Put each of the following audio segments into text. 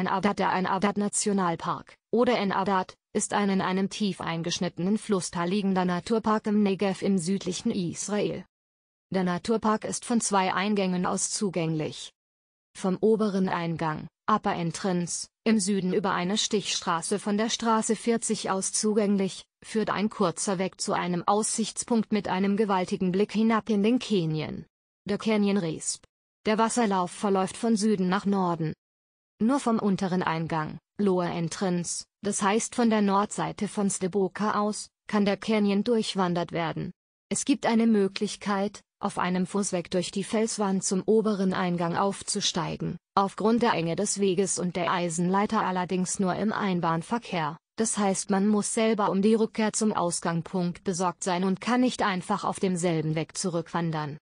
Ein Adat der ein Adat Nationalpark oder ein Adat ist ein in einem tief eingeschnittenen Flusstal liegender Naturpark im Negev im südlichen Israel. Der Naturpark ist von zwei Eingängen aus zugänglich. Vom oberen Eingang, Upper Entrance, im Süden über eine Stichstraße von der Straße 40 aus zugänglich, führt ein kurzer Weg zu einem Aussichtspunkt mit einem gewaltigen Blick hinab in den Canyon. Der Canyon Resp. Der Wasserlauf verläuft von Süden nach Norden, nur vom unteren Eingang, Lower Entrance, das heißt von der Nordseite von Sleboka aus, kann der Canyon durchwandert werden. Es gibt eine Möglichkeit, auf einem Fußweg durch die Felswand zum oberen Eingang aufzusteigen, aufgrund der Enge des Weges und der Eisenleiter allerdings nur im Einbahnverkehr, das heißt man muss selber um die Rückkehr zum Ausgangspunkt besorgt sein und kann nicht einfach auf demselben Weg zurückwandern.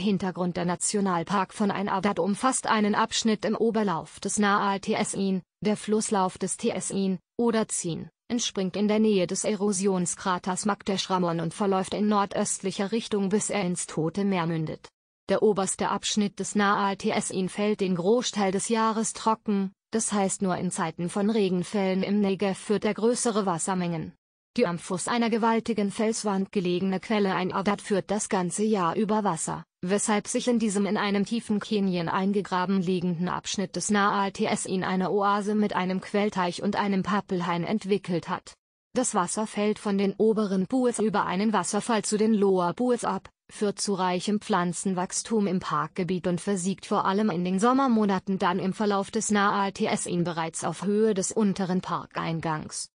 Hintergrund Der Nationalpark von Ein Einardat umfasst einen Abschnitt im Oberlauf des Naal Tessin, der Flusslauf des Tessin, oder Zin, entspringt in der Nähe des Erosionskraters Magdeschramon und verläuft in nordöstlicher Richtung bis er ins Tote Meer mündet. Der oberste Abschnitt des Naal Tessin fällt den Großteil des Jahres trocken, das heißt nur in Zeiten von Regenfällen im Negev führt er größere Wassermengen. Die am Fuß einer gewaltigen Felswand gelegene Quelle ein Adat führt das ganze Jahr über Wasser weshalb sich in diesem in einem tiefen Kenien eingegraben liegenden Abschnitt des Naal in eine Oase mit einem Quellteich und einem Pappelhain entwickelt hat. Das Wasser fällt von den oberen Pools über einen Wasserfall zu den Lower Pools ab, führt zu reichem Pflanzenwachstum im Parkgebiet und versiegt vor allem in den Sommermonaten dann im Verlauf des Naal Tessin bereits auf Höhe des unteren Parkeingangs.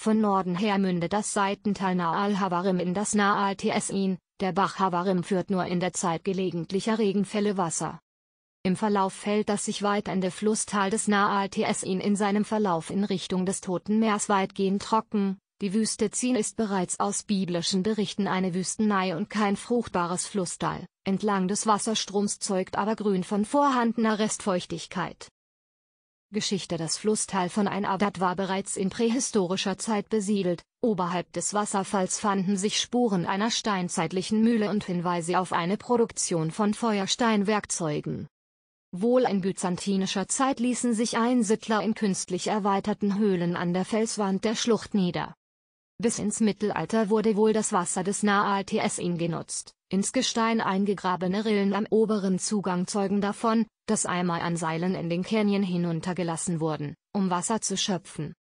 Von Norden her mündet das Seitental Naal Havarim in das Naal Tessin, der Bach Havarim führt nur in der Zeit gelegentlicher Regenfälle Wasser. Im Verlauf fällt das sich weiter in der Flusstal des Naal-Tessin in seinem Verlauf in Richtung des Toten Meers weitgehend trocken, die Wüste Zin ist bereits aus biblischen Berichten eine Wüstenei und kein fruchtbares Flusstal, entlang des Wasserstroms zeugt aber Grün von vorhandener Restfeuchtigkeit. Geschichte Das Flusstal von Ein Einadat war bereits in prähistorischer Zeit besiedelt, oberhalb des Wasserfalls fanden sich Spuren einer steinzeitlichen Mühle und Hinweise auf eine Produktion von Feuersteinwerkzeugen. Wohl in byzantinischer Zeit ließen sich Einsittler in künstlich erweiterten Höhlen an der Felswand der Schlucht nieder bis ins Mittelalter wurde wohl das Wasser des Naal-Tessin genutzt. Ins Gestein eingegrabene Rillen am oberen Zugang zeugen davon, dass Eimer an Seilen in den Canyon hinuntergelassen wurden, um Wasser zu schöpfen.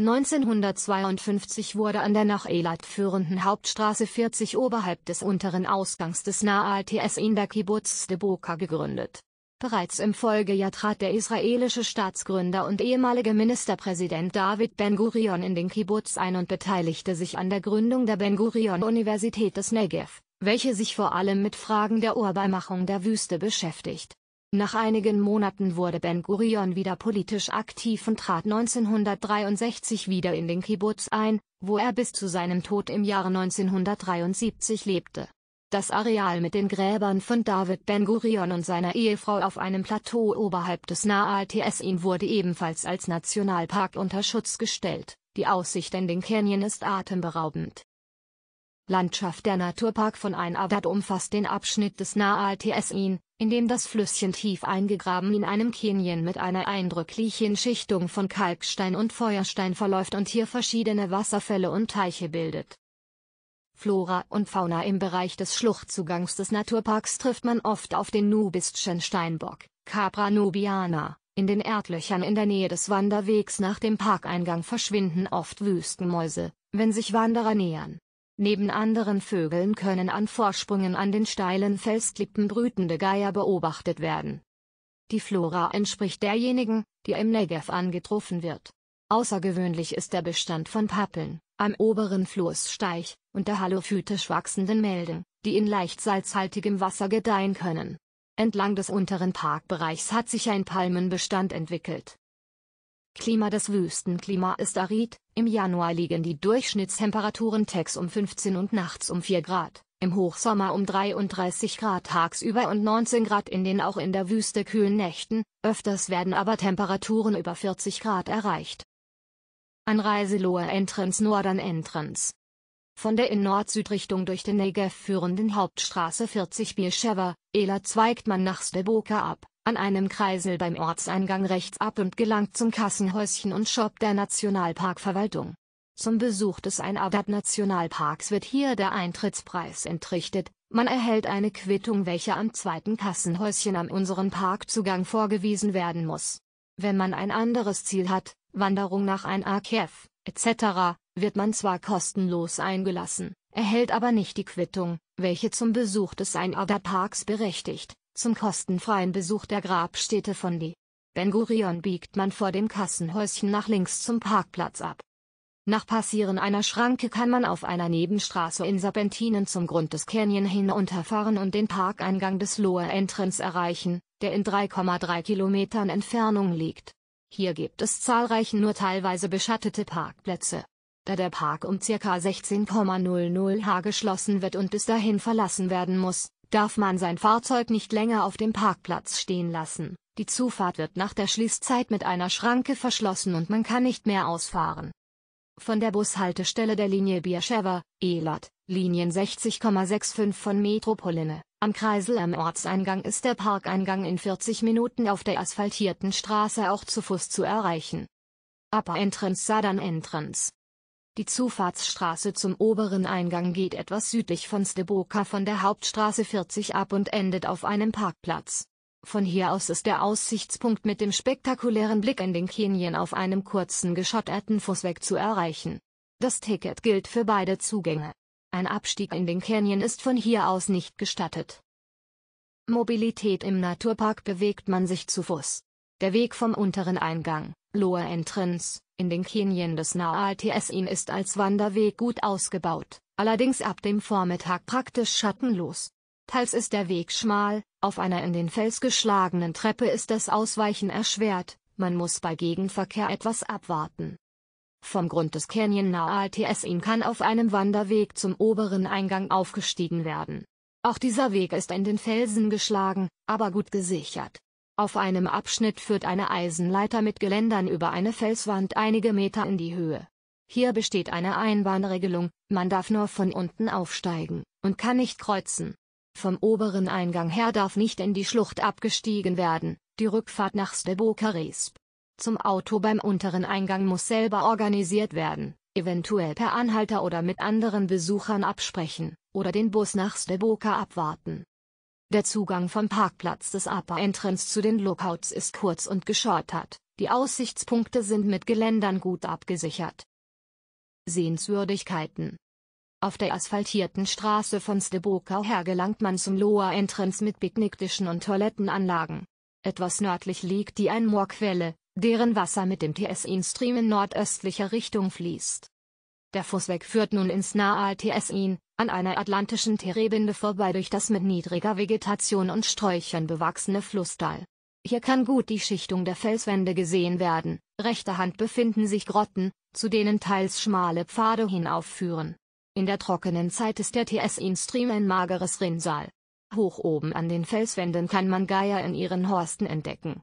1952 wurde an der nach Elat führenden Hauptstraße 40 oberhalb des unteren Ausgangs des Naal Tessin der Kibbutz de Boka gegründet Bereits im Folgejahr trat der israelische Staatsgründer und ehemalige Ministerpräsident David Ben-Gurion in den Kibbutz ein und beteiligte sich an der Gründung der Ben-Gurion-Universität des Negev, welche sich vor allem mit Fragen der Urbeimachung der Wüste beschäftigt. Nach einigen Monaten wurde Ben-Gurion wieder politisch aktiv und trat 1963 wieder in den Kibbutz ein, wo er bis zu seinem Tod im Jahre 1973 lebte das Areal mit den Gräbern von David Ben-Gurion und seiner Ehefrau auf einem Plateau oberhalb des Naal Tessin wurde ebenfalls als Nationalpark unter Schutz gestellt. Die Aussicht in den Canyon ist atemberaubend. Landschaft Der Naturpark von Ein Abad umfasst den Abschnitt des Naal Tessin, in dem das Flüsschen tief eingegraben in einem Canyon mit einer eindrücklichen Schichtung von Kalkstein und Feuerstein verläuft und hier verschiedene Wasserfälle und Teiche bildet. Flora und Fauna im Bereich des Schluchtzugangs des Naturparks trifft man oft auf den Nubistschen Steinbock, Capra nubiana. In den Erdlöchern in der Nähe des Wanderwegs nach dem Parkeingang verschwinden oft Wüstenmäuse, wenn sich Wanderer nähern. Neben anderen Vögeln können an Vorsprüngen an den steilen Felsklippen brütende Geier beobachtet werden. Die Flora entspricht derjenigen, die im Negev angetroffen wird. Außergewöhnlich ist der Bestand von Pappeln, am oberen Floßsteich, unter halophytisch wachsenden Melden, die in leicht salzhaltigem Wasser gedeihen können. Entlang des unteren Parkbereichs hat sich ein Palmenbestand entwickelt. Klima Das Wüstenklima ist arid, im Januar liegen die Durchschnittstemperaturen tägs um 15 und nachts um 4 Grad, im Hochsommer um 33 Grad tagsüber und 19 Grad in den auch in der Wüste kühlen Nächten, öfters werden aber Temperaturen über 40 Grad erreicht. Anreise Lower Entrance Northern Entrance von der in Nord-Süd-Richtung durch den Negev führenden Hauptstraße 40 Beersheva, Ela zweigt man nach Steboka ab, an einem Kreisel beim Ortseingang rechts ab und gelangt zum Kassenhäuschen und Shop der Nationalparkverwaltung. Zum Besuch des Einadat-Nationalparks wird hier der Eintrittspreis entrichtet, man erhält eine Quittung welche am zweiten Kassenhäuschen am unseren Parkzugang vorgewiesen werden muss. Wenn man ein anderes Ziel hat, Wanderung nach ein Akev, etc., wird man zwar kostenlos eingelassen, erhält aber nicht die Quittung, welche zum Besuch des Einader parks berechtigt, zum kostenfreien Besuch der Grabstätte von die. Ben Gurion biegt man vor dem Kassenhäuschen nach links zum Parkplatz ab. Nach Passieren einer Schranke kann man auf einer Nebenstraße in Serpentinen zum Grund des Canyon hinunterfahren und den Parkeingang des Lower Entrance erreichen, der in 3,3 Kilometern Entfernung liegt. Hier gibt es zahlreiche nur teilweise beschattete Parkplätze. Da der Park um ca. 16,00 h geschlossen wird und bis dahin verlassen werden muss, darf man sein Fahrzeug nicht länger auf dem Parkplatz stehen lassen. Die Zufahrt wird nach der Schließzeit mit einer Schranke verschlossen und man kann nicht mehr ausfahren. Von der Bushaltestelle der Linie Bierschewer, Elat, Linien 60,65 von Metropoline, am Kreisel am Ortseingang ist der Parkeingang in 40 Minuten auf der asphaltierten Straße auch zu Fuß zu erreichen. Upper Entrance Southern Entrance die Zufahrtsstraße zum oberen Eingang geht etwas südlich von Steboka von der Hauptstraße 40 ab und endet auf einem Parkplatz. Von hier aus ist der Aussichtspunkt mit dem spektakulären Blick in den Canyon auf einem kurzen geschotterten Fußweg zu erreichen. Das Ticket gilt für beide Zugänge. Ein Abstieg in den Canyon ist von hier aus nicht gestattet. Mobilität im Naturpark bewegt man sich zu Fuß. Der Weg vom unteren Eingang, Lower Entrance, in den Canyon des Naal-Tsin ist als Wanderweg gut ausgebaut, allerdings ab dem Vormittag praktisch schattenlos. Teils ist der Weg schmal, auf einer in den Fels geschlagenen Treppe ist das Ausweichen erschwert, man muss bei Gegenverkehr etwas abwarten. Vom Grund des Canyon Naal Tessin kann auf einem Wanderweg zum oberen Eingang aufgestiegen werden. Auch dieser Weg ist in den Felsen geschlagen, aber gut gesichert. Auf einem Abschnitt führt eine Eisenleiter mit Geländern über eine Felswand einige Meter in die Höhe. Hier besteht eine Einbahnregelung, man darf nur von unten aufsteigen und kann nicht kreuzen. Vom oberen Eingang her darf nicht in die Schlucht abgestiegen werden, die Rückfahrt nach Stebokaresp zum Auto beim unteren Eingang muss selber organisiert werden, eventuell per Anhalter oder mit anderen Besuchern absprechen, oder den Bus nach Steboka abwarten. Der Zugang vom Parkplatz des Upper Entrance zu den Lookouts ist kurz und geschortert, die Aussichtspunkte sind mit Geländern gut abgesichert. Sehenswürdigkeiten Auf der asphaltierten Straße von Steboka her gelangt man zum Lower Entrance mit picknicktischen und Toilettenanlagen. Etwas nördlich liegt die Einmoorquelle, deren Wasser mit dem Tiesin-Stream in nordöstlicher Richtung fließt. Der Fußweg führt nun ins nahe Tiesin, an einer atlantischen Terebinde vorbei durch das mit niedriger Vegetation und Sträuchern bewachsene Flusstal. Hier kann gut die Schichtung der Felswände gesehen werden, rechter Hand befinden sich Grotten, zu denen teils schmale Pfade hinaufführen. In der trockenen Zeit ist der Tiesin-Stream ein mageres Rinnsal. Hoch oben an den Felswänden kann man Geier in ihren Horsten entdecken.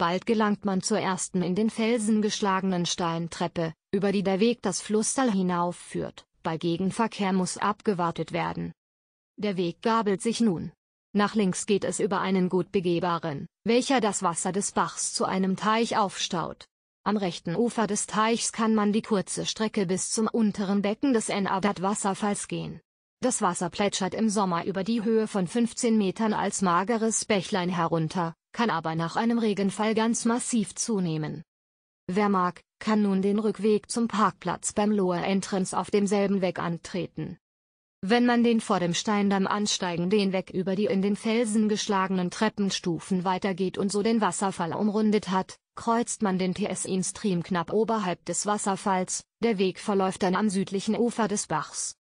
Bald gelangt man zur ersten in den Felsen geschlagenen Steintreppe, über die der Weg das Flusstal hinaufführt, bei Gegenverkehr muss abgewartet werden. Der Weg gabelt sich nun. Nach links geht es über einen gut begehbaren, welcher das Wasser des Bachs zu einem Teich aufstaut. Am rechten Ufer des Teichs kann man die kurze Strecke bis zum unteren Becken des Enadat-Wasserfalls gehen. Das Wasser plätschert im Sommer über die Höhe von 15 Metern als mageres Bächlein herunter, kann aber nach einem Regenfall ganz massiv zunehmen. Wer mag, kann nun den Rückweg zum Parkplatz beim Lower Entrance auf demselben Weg antreten. Wenn man den vor dem Steindamm ansteigenden Weg über die in den Felsen geschlagenen Treppenstufen weitergeht und so den Wasserfall umrundet hat, kreuzt man den tsi stream knapp oberhalb des Wasserfalls, der Weg verläuft dann am südlichen Ufer des Bachs.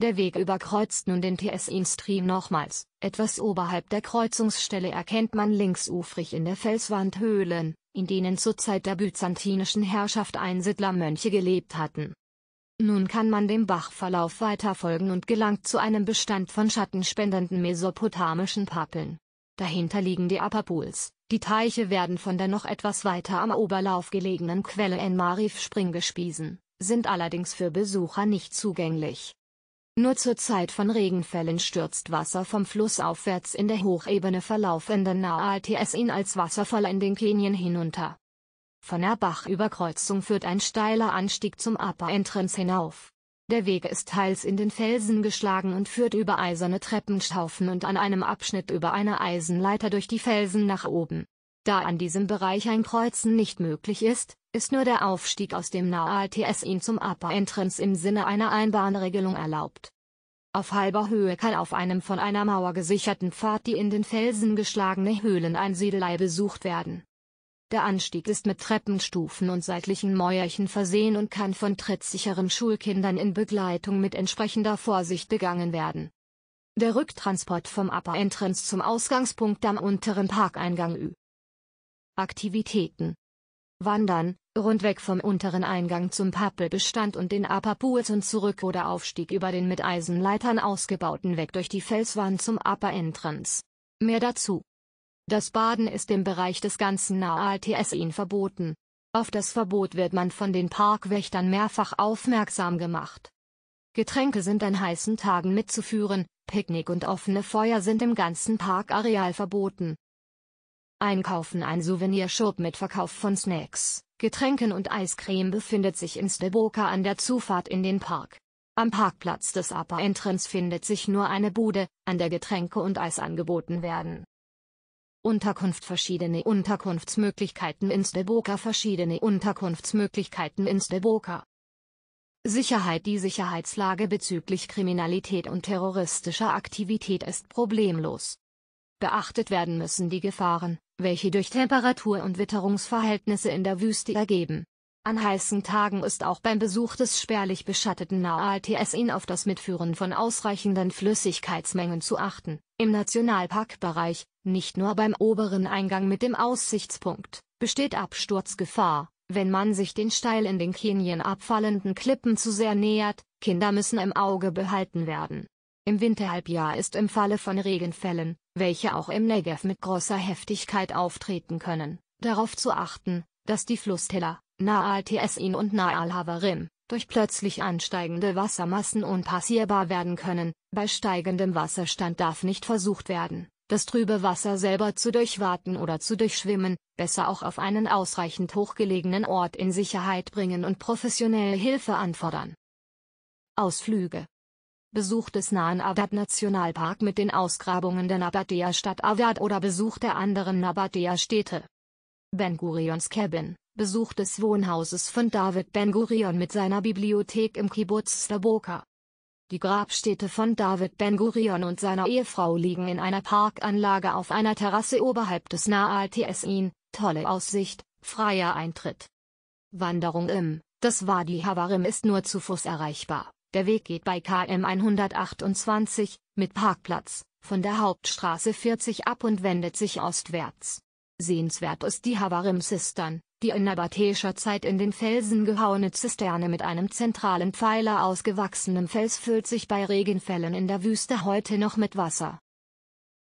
Der Weg überkreuzt nun den TS-In-Stream nochmals. Etwas oberhalb der Kreuzungsstelle erkennt man linksufrig in der Felswand Höhlen, in denen zur Zeit der byzantinischen Herrschaft Einsiedlermönche gelebt hatten. Nun kann man dem Bachverlauf weiter folgen und gelangt zu einem Bestand von schattenspendenden mesopotamischen Pappeln. Dahinter liegen die Upper Pools, Die Teiche werden von der noch etwas weiter am Oberlauf gelegenen Quelle Enmarif Spring gespiesen, sind allerdings für Besucher nicht zugänglich. Nur zur Zeit von Regenfällen stürzt Wasser vom Fluss aufwärts in der Hochebene verlaufenden Naals ihn als Wasserfall in den Canyon hinunter. Von der Bachüberkreuzung führt ein steiler Anstieg zum Upper Entrance hinauf. Der Weg ist teils in den Felsen geschlagen und führt über eiserne Treppenstaufen und an einem Abschnitt über eine Eisenleiter durch die Felsen nach oben. Da an diesem Bereich ein Kreuzen nicht möglich ist, ist nur der Aufstieg aus dem Nahe-Tessin zum Upper Entrance im Sinne einer Einbahnregelung erlaubt. Auf halber Höhe kann auf einem von einer Mauer gesicherten Pfad die in den Felsen geschlagene Höhleneinsiedelei besucht werden. Der Anstieg ist mit Treppenstufen und seitlichen Mäuerchen versehen und kann von trittsicheren Schulkindern in Begleitung mit entsprechender Vorsicht begangen werden. Der Rücktransport vom Upper Entrance zum Ausgangspunkt am unteren Parkeingang Ü. Aktivitäten Wandern, rundweg vom unteren Eingang zum Pappelbestand und den Upper und zurück oder Aufstieg über den mit Eisenleitern ausgebauten Weg durch die Felswand zum Upper Entrance. Mehr dazu. Das Baden ist im Bereich des ganzen Naal-TSIN verboten. Auf das Verbot wird man von den Parkwächtern mehrfach aufmerksam gemacht. Getränke sind an heißen Tagen mitzuführen, Picknick und offene Feuer sind im ganzen Parkareal verboten. Einkaufen Ein Souvenirshop mit Verkauf von Snacks, Getränken und Eiscreme befindet sich in Steboka an der Zufahrt in den Park. Am Parkplatz des Upper Entrance findet sich nur eine Bude, an der Getränke und Eis angeboten werden. Unterkunft Verschiedene Unterkunftsmöglichkeiten in Steboka Verschiedene Unterkunftsmöglichkeiten in Steboka Sicherheit Die Sicherheitslage bezüglich Kriminalität und terroristischer Aktivität ist problemlos. Beachtet werden müssen die Gefahren, welche durch Temperatur und Witterungsverhältnisse in der Wüste ergeben. An heißen Tagen ist auch beim Besuch des spärlich beschatteten Naaltesin auf das Mitführen von ausreichenden Flüssigkeitsmengen zu achten, im Nationalparkbereich, nicht nur beim oberen Eingang mit dem Aussichtspunkt, besteht Absturzgefahr, wenn man sich den steil in den Kenien abfallenden Klippen zu sehr nähert, Kinder müssen im Auge behalten werden. Im Winterhalbjahr ist im Falle von Regenfällen, welche auch im Negev mit großer Heftigkeit auftreten können, darauf zu achten, dass die Flusstäler, Naal Tesin und Naal Havarim, durch plötzlich ansteigende Wassermassen unpassierbar werden können, bei steigendem Wasserstand darf nicht versucht werden, das trübe Wasser selber zu durchwaten oder zu durchschwimmen, besser auch auf einen ausreichend hochgelegenen Ort in Sicherheit bringen und professionelle Hilfe anfordern. Ausflüge Besuch des nahen Awadh-Nationalpark mit den Ausgrabungen der Nabatäer-Stadt Awadh oder Besuch der anderen Nabatäer-Städte. Ben Gurions Cabin, Besuch des Wohnhauses von David Ben Gurion mit seiner Bibliothek im Kibbutz Staboka. Die Grabstätte von David Ben Gurion und seiner Ehefrau liegen in einer Parkanlage auf einer Terrasse oberhalb des Naal-Tsin, tolle Aussicht, freier Eintritt. Wanderung im, das Wadi Havarim ist nur zu Fuß erreichbar. Der Weg geht bei KM 128, mit Parkplatz, von der Hauptstraße 40 ab und wendet sich ostwärts. Sehenswert ist die Havarim-Zistern, die in nabatäischer Zeit in den Felsen gehauene Zisterne mit einem zentralen Pfeiler aus gewachsenem Fels füllt sich bei Regenfällen in der Wüste heute noch mit Wasser.